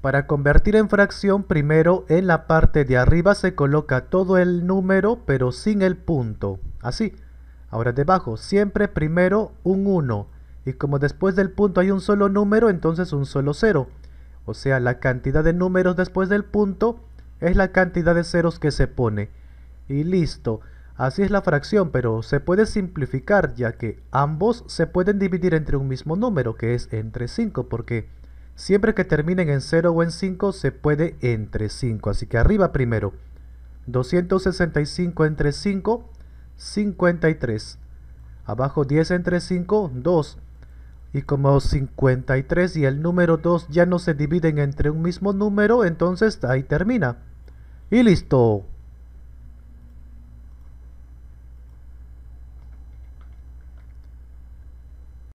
Para convertir en fracción, primero en la parte de arriba se coloca todo el número, pero sin el punto. Así. Ahora debajo, siempre primero un 1. Y como después del punto hay un solo número, entonces un solo 0. O sea, la cantidad de números después del punto es la cantidad de ceros que se pone. Y listo. Así es la fracción, pero se puede simplificar ya que ambos se pueden dividir entre un mismo número, que es entre 5, porque Siempre que terminen en 0 o en 5 se puede entre 5. Así que arriba primero. 265 entre 5, 53. Abajo 10 entre 5, 2. Y como 53 y el número 2 ya no se dividen entre un mismo número, entonces ahí termina. Y listo.